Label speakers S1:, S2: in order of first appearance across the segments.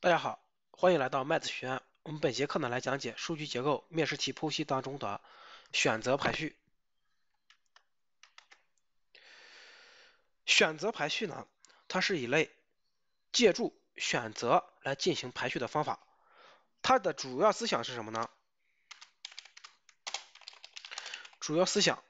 S1: 大家好，欢迎来到麦子学院。我们本节课呢来讲解数据结构面试题剖析当中的选择排序。选择排序呢，它是一类借助选择来进行排序的方法。它的主要思想是什么呢？主要思想，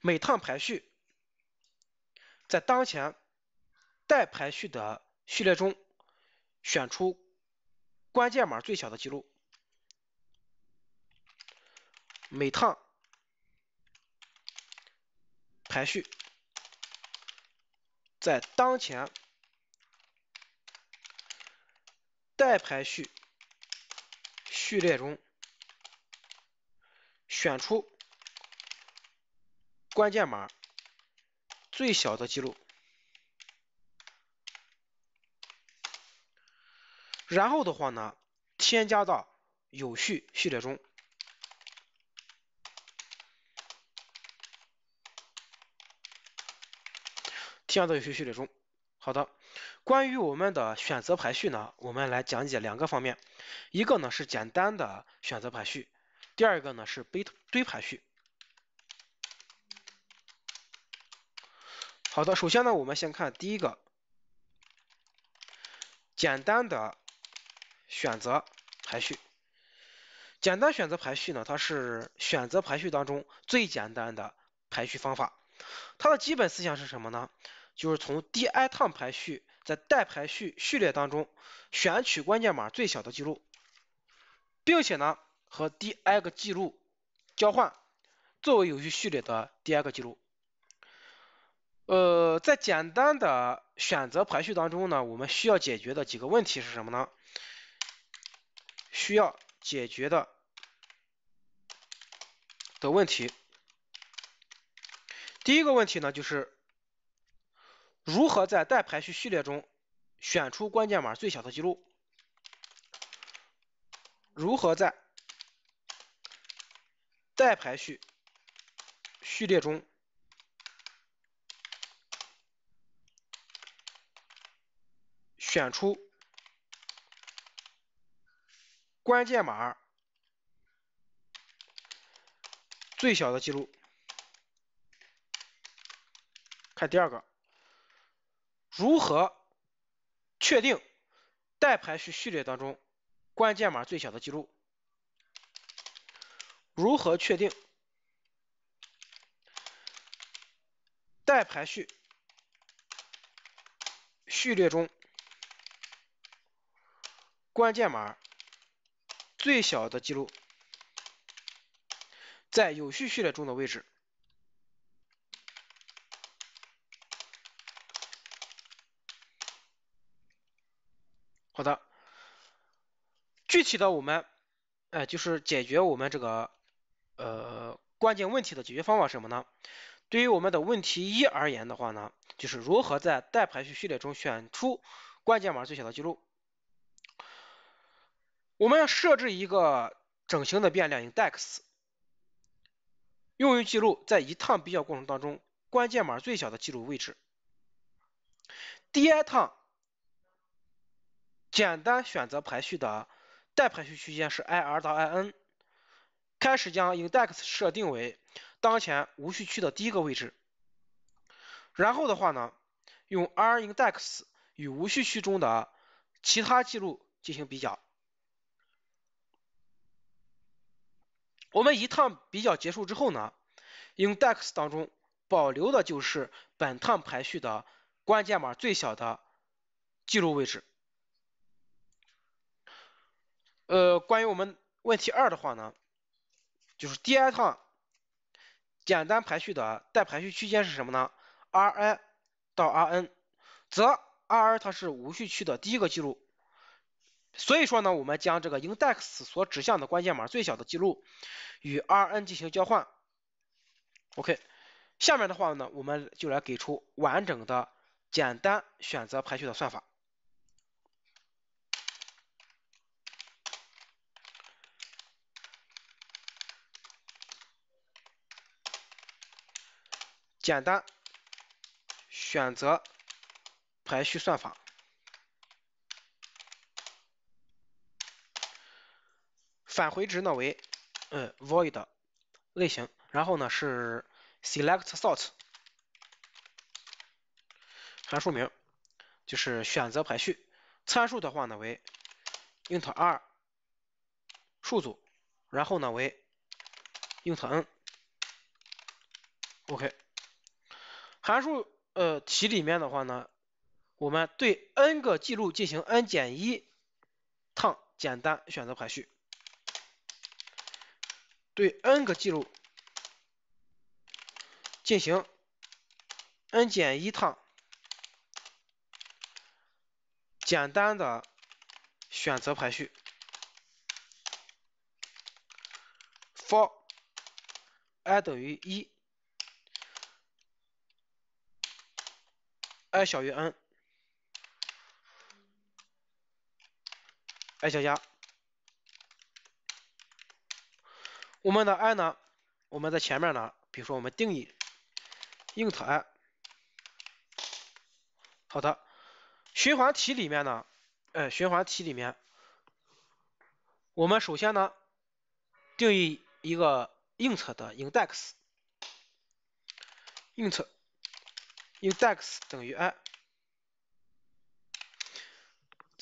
S1: 每趟排序在当前。待排序的序列中，选出关键码最小的记录。每趟排序，在当前待排序序列中，选出关键码最小的记录。然后的话呢，添加到有序序列中，添加到有序序列中。好的，关于我们的选择排序呢，我们来讲解两个方面，一个呢是简单的选择排序，第二个呢是堆堆排序。好的，首先呢，我们先看第一个简单的。选择排序，简单选择排序呢？它是选择排序当中最简单的排序方法。它的基本思想是什么呢？就是从第 i 趟排序在待排序序列当中选取关键码最小的记录，并且呢和第 i 个记录交换，作为有序序列的第 i 个记录。呃，在简单的选择排序当中呢，我们需要解决的几个问题是什么呢？需要解决的的问题，第一个问题呢，就是如何在待排序序列中选出关键码最小的记录？如何在待排序序列中选出？关键码最小的记录。看第二个，如何确定待排序序列当中关键码最小的记录？如何确定待排序序列中关键码？最小的记录在有序序列中的位置。好的，具体的我们，哎，就是解决我们这个呃关键问题的解决方法什么呢？对于我们的问题一而言的话呢，就是如何在待排序序列中选出关键码最小的记录。我们要设置一个整形的变量 index，用于记录在一趟比较过程当中关键码最小的记录位置。第一趟简单选择排序的待排序区间是 i_r 到 i_n，开始将 index 设定为当前无序区的第一个位置，然后的话呢，用 r_index 与无序区中的其他记录进行比较。我们一趟比较结束之后呢，index 当中保留的就是本趟排序的关键码最小的记录位置。呃，关于我们问题二的话呢，就是第二趟简单排序的待排序区间是什么呢？Ri 到 Rn，则 Ri 它是无序区的第一个记录。所以说呢，我们将这个 index 所指向的关键码最小的记录与 Rn 进行交换。OK，下面的话呢，我们就来给出完整的简单选择排序的算法。简单选择排序算法。返回值呢为嗯 void 类型，然后呢是 select sort 函数名，就是选择排序。参数的话呢为 int 二数组，然后呢为 int n。OK，函数呃题里面的话呢，我们对 n 个记录进行 n 减一趟简单选择排序。对 n 个记录进行 n 减一趟简单的选择排序。for i 等于一，i 小于 n，i 小加。我们的 i 呢？我们在前面呢，比如说我们定义 int i。好的，循环体里面呢，呃，循环体里面，我们首先呢定义一个 int 的 index，int index 等于 i。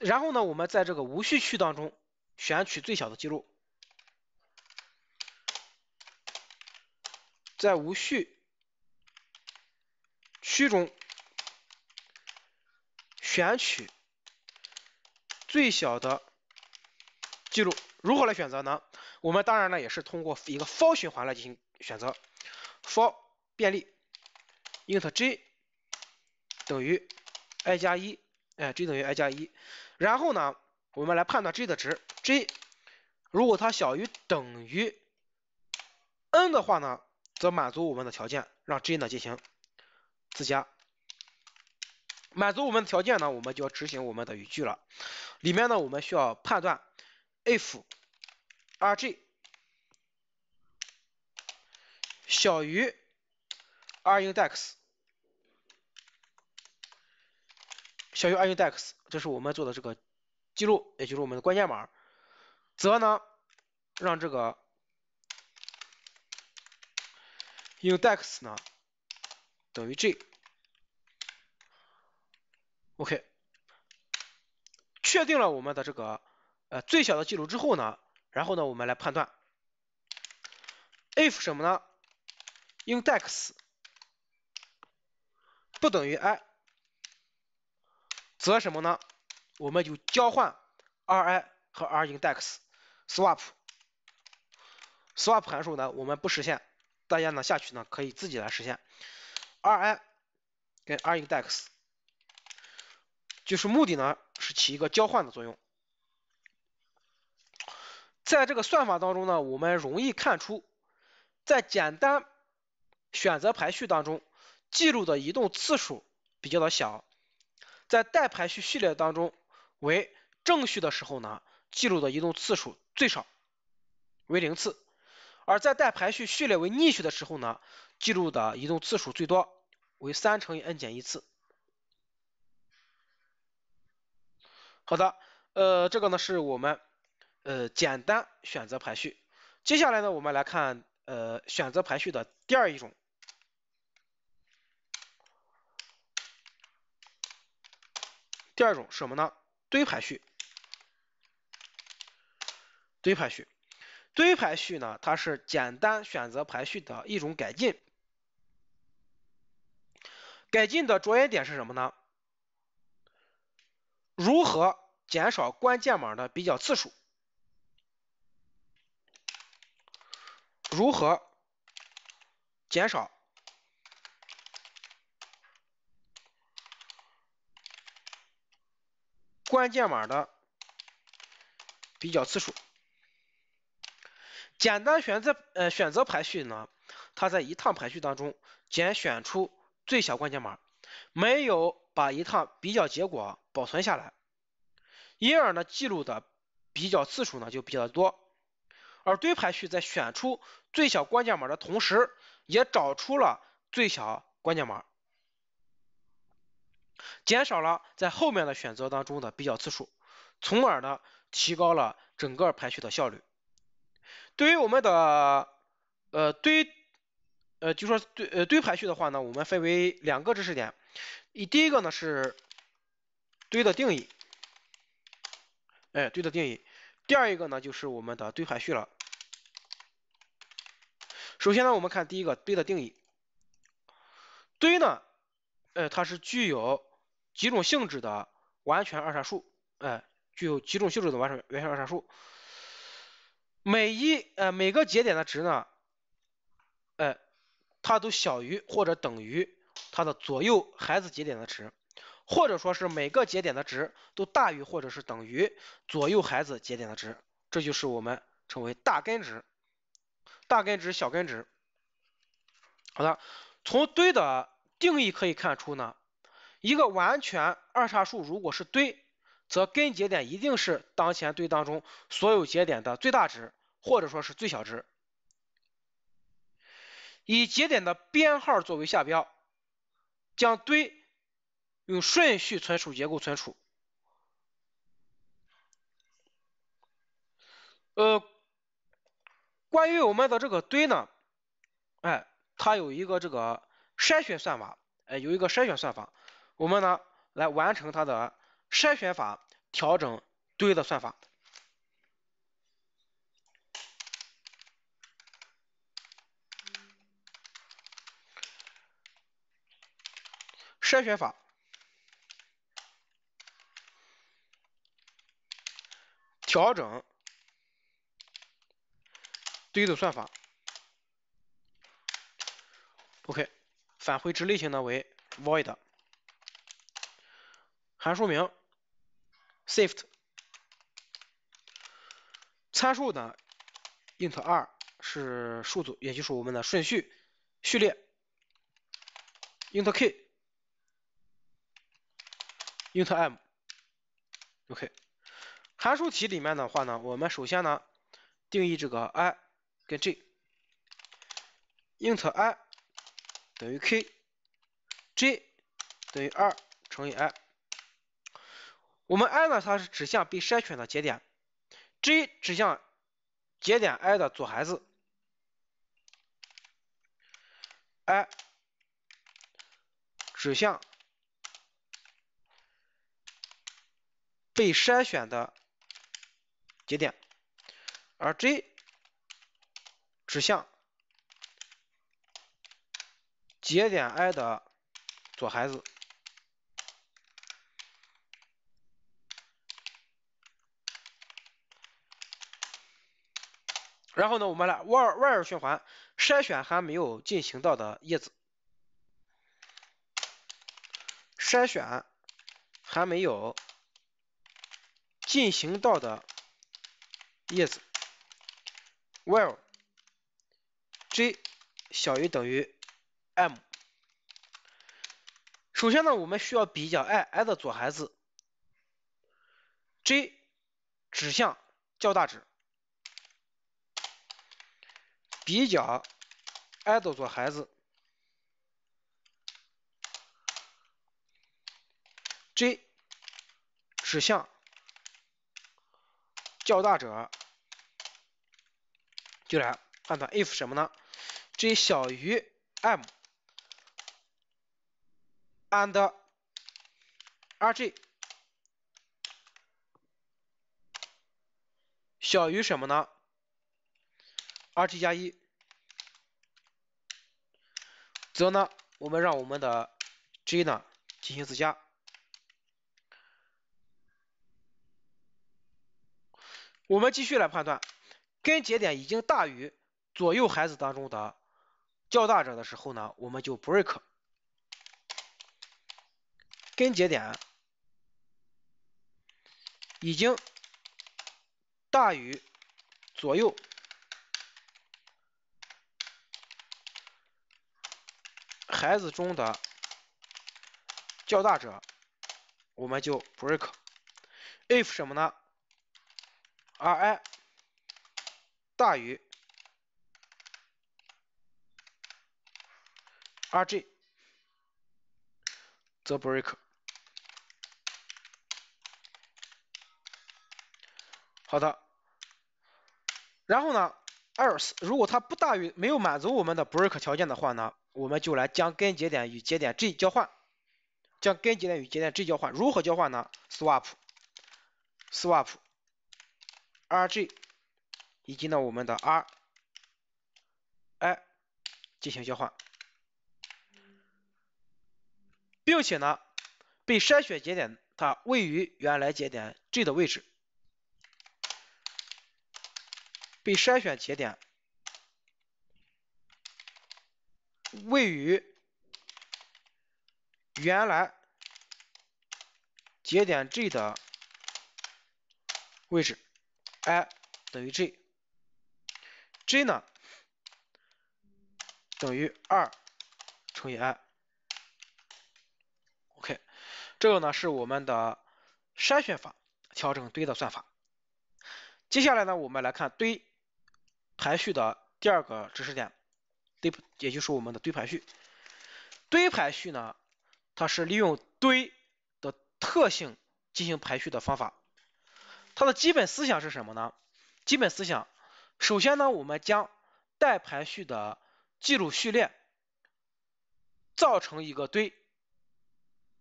S1: 然后呢，我们在这个无序区当中选取最小的记录。在无序区中选取最小的记录，如何来选择呢？我们当然呢也是通过一个 for 循环来进行选择。for 便利 i n t j 等于 i 加一，哎，j 等于 i 加一。然后呢，我们来判断 j 的值，j 如果它小于等于 n 的话呢？则满足我们的条件，让 j 呢进行自加。满足我们的条件呢，我们就要执行我们的语句了。里面呢，我们需要判断 if rj 小于 rindex 小于 rindex，这是我们做的这个记录，也就是我们的关键码，则呢，让这个。index 呢等于 j，OK，确定了我们的这个呃最小的记录之后呢，然后呢我们来判断，if 什么呢，index 不等于 i，则什么呢，我们就交换 r i 和 r index，swap，swap 函数呢我们不实现。大家呢下去呢可以自己来实现，i 跟 i index 就是目的呢是起一个交换的作用，在这个算法当中呢我们容易看出，在简单选择排序当中记录的移动次数比较的小，在待排序序列当中为正序的时候呢记录的移动次数最少为零次。而在待排序序列为逆序的时候呢，记录的移动次数最多为三乘以 n 减一次。好的，呃，这个呢是我们呃简单选择排序。接下来呢，我们来看呃选择排序的第二一种。第二种什么呢？堆排序。堆排序。堆排序呢，它是简单选择排序的一种改进。改进的着眼点是什么呢？如何减少关键码的比较次数？如何减少关键码的比较次数？简单选择呃选择排序呢，它在一趟排序当中，拣选出最小关键码，没有把一趟比较结果保存下来，因而呢记录的比较次数呢就比较多，而堆排序在选出最小关键码的同时，也找出了最小关键码，减少了在后面的选择当中的比较次数，从而呢提高了整个排序的效率。对于我们的呃，堆呃，就说堆呃堆排序的话呢，我们分为两个知识点，一第一个呢是堆的定义，哎堆的定义，第二一个呢就是我们的堆排序了。首先呢，我们看第一个堆的定义，堆呢，呃它是具有几种性质的完全二叉树，哎具有几种性质的完全完全二叉树。每一呃每个节点的值呢，哎，它都小于或者等于它的左右孩子节点的值，或者说是每个节点的值都大于或者是等于左右孩子节点的值，这就是我们称为大根值，大根值、小根值。好了，从堆的定义可以看出呢，一个完全二叉树如果是堆，则根节点一定是当前堆当中所有节点的最大值。或者说是最小值，以节点的编号作为下标，将堆用顺序存储结构存储。呃，关于我们的这个堆呢，哎，它有一个这个筛选算法，哎，有一个筛选算法，我们呢来完成它的筛选法调整堆的算法。筛选法，调整堆的算法。OK，返回值类型呢为 void。函数名 shift，参数呢 int 二是数组，也就是我们的顺序序列，int k。int m，OK，函数题里面的话呢，我们首先呢定义这个 i 跟 j，int i 等于 k，j 等于2乘以 i，我们 i 呢它是指向被筛选的节点，j 指向节点 i 的左孩子，i 指向。被筛选的节点，而 j 指向节点 i 的左孩子。然后呢，我们来外外循环筛选还没有进行到的叶子，筛选还没有。进行到的叶子，while j 小于等于 m，首先呢，我们需要比较 i 的左孩子，j 指向较大值，比较 i 的左孩子，j 指向较大者就来判断 if 什么呢？g 小于 m and r g 小于什么呢？r g 加一，则呢，我们让我们的 g 呢进行自加。我们继续来判断，根节点已经大于左右孩子当中的较大者的时候呢，我们就 break。根节点已经大于左右孩子中的较大者，我们就 break。if 什么呢？Ri 大于 r g 则 break。好的，然后呢，else 如果它不大于，没有满足我们的 break 条件的话呢，我们就来将根节点与节点 g 交换，将根节点与节点 g 交换，如何交换呢？swap，swap。Rg 以及呢我们的 Ri 进行交换，并且呢被筛选节点它位于原来节点 G 的位置，被筛选节点位于原来节点 G 的位置。i 等于 j，j 呢等于2乘以 i，OK，这个呢是我们的筛选法调整堆的算法。接下来呢，我们来看堆排序的第二个知识点，堆也就是我们的堆排序。堆排序呢，它是利用堆的特性进行排序的方法。它的基本思想是什么呢？基本思想，首先呢，我们将待排序的记录序列造成一个堆，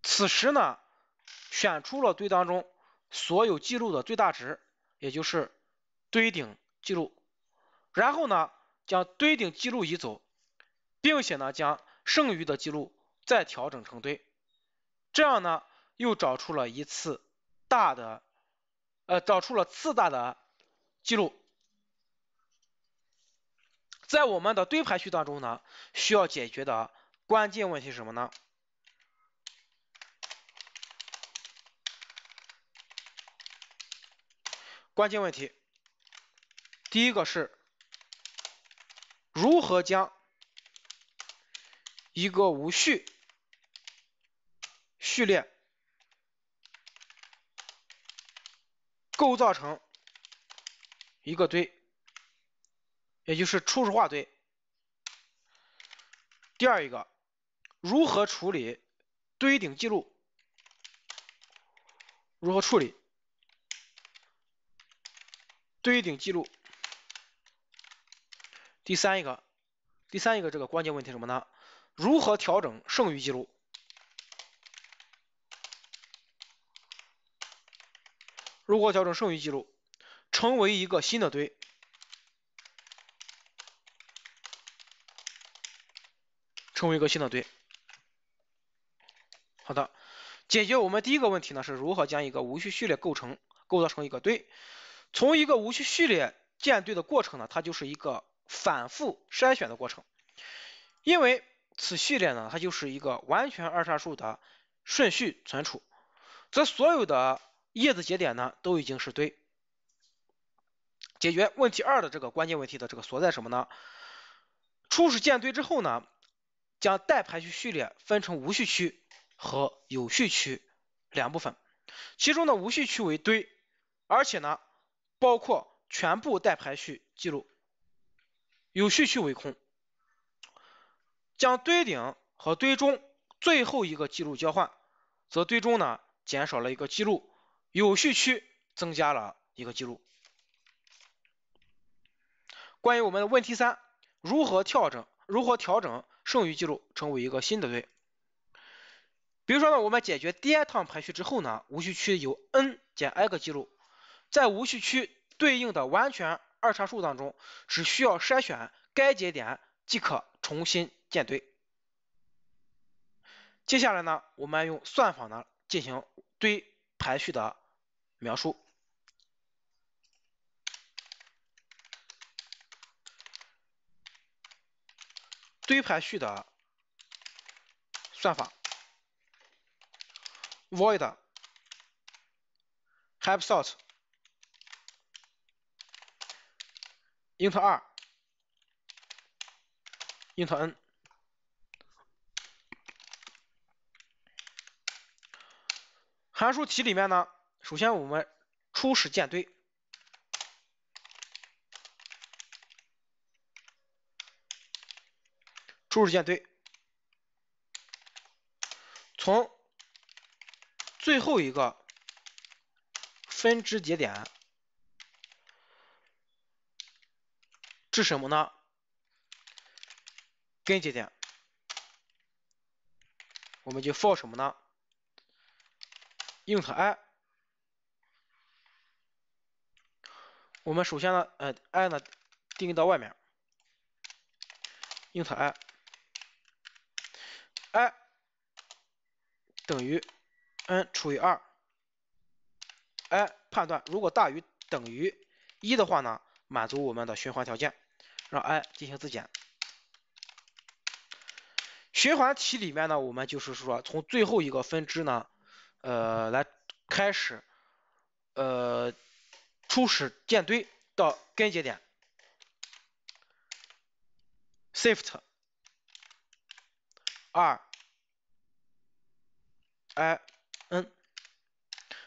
S1: 此时呢，选出了堆当中所有记录的最大值，也就是堆顶记录，然后呢，将堆顶记录移走，并且呢，将剩余的记录再调整成堆，这样呢，又找出了一次大的。呃，找出了次大的记录，在我们的堆排序当中呢，需要解决的关键问题是什么呢？关键问题，第一个是如何将一个无序序列。构造成一个堆，也就是初始化堆。第二一个，如何处理堆顶记录？如何处理堆顶记录？第三一个，第三一个这个关键问题什么呢？如何调整剩余记录？如何调整剩余记录，成为一个新的堆，成为一个新的堆。好的，解决我们第一个问题呢，是如何将一个无序序列构成构造成一个堆？从一个无序序列建堆的过程呢，它就是一个反复筛选的过程，因为此序列呢，它就是一个完全二叉树的顺序存储，则所有的。叶子节点呢都已经是堆。解决问题二的这个关键问题的这个所在什么呢？初始建堆之后呢，将待排序序列分成无序区和有序区两部分，其中的无序区为堆，而且呢包括全部待排序记录，有序区为空。将堆顶和堆中最后一个记录交换，则堆中呢减少了一个记录。有序区增加了一个记录。关于我们的问题三，如何调整？如何调整剩余记录成为一个新的队？比如说呢，我们解决第一趟排序之后呢，无序区有 n 减 i 个记录，在无序区对应的完全二叉树当中，只需要筛选该节点即可重新建队。接下来呢，我们用算法呢进行堆排序的。描述堆排序的算法。void heapSort(int r, int n) 函数题里面呢。首先，我们初始建堆，初始建堆，从最后一个分支节点至什么呢？根节点，我们就 for 什么呢？int i。我们首先呢，呃，i 呢定义到外面，用它 i，i 等于 n 除以二，i 判断如果大于等于一的话呢，满足我们的循环条件，让 i 进行自检。循环体里面呢，我们就是说从最后一个分支呢，呃，来开始，呃。初始建堆到根节点，shift 二 i n，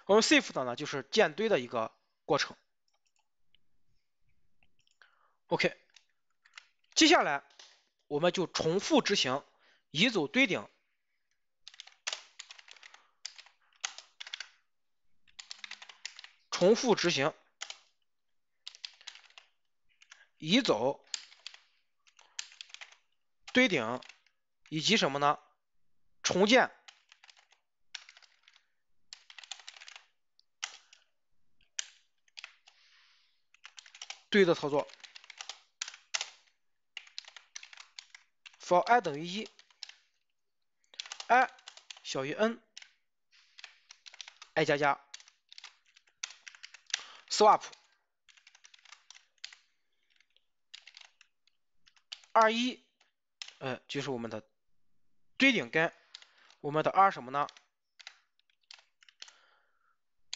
S1: 我们 shift 呢就是建堆的一个过程。OK，接下来我们就重复执行移走堆顶，重复执行。移走、堆顶以及什么呢？重建堆的操作。For i 等于一，i 小于 n，i 加加，swap。r1，呃，就是我们的堆顶根，我们的 r 什么呢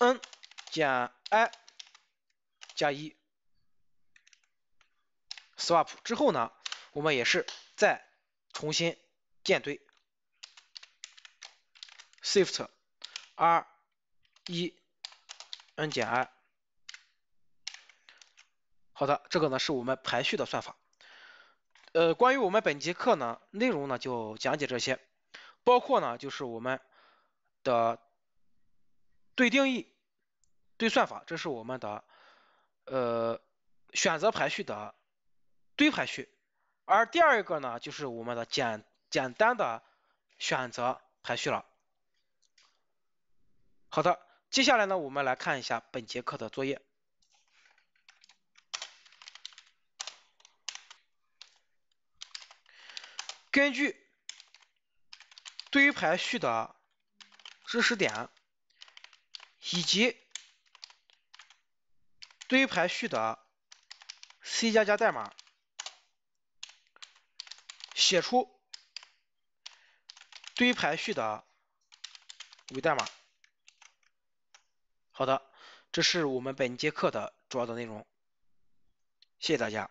S1: ？n 减 i 加一，swap 之后呢，我们也是再重新建堆，shift r1 n 减 i。好的，这个呢是我们排序的算法。呃，关于我们本节课呢，内容呢就讲解这些，包括呢就是我们的对定义、对算法，这是我们的呃选择排序的堆排序，而第二个呢就是我们的简简单的选择排序了。好的，接下来呢我们来看一下本节课的作业。根据堆排序的知识点以及堆排序的 C 加加代码，写出堆排序的伪代码。好的，这是我们本节课的主要的内容，谢谢大家。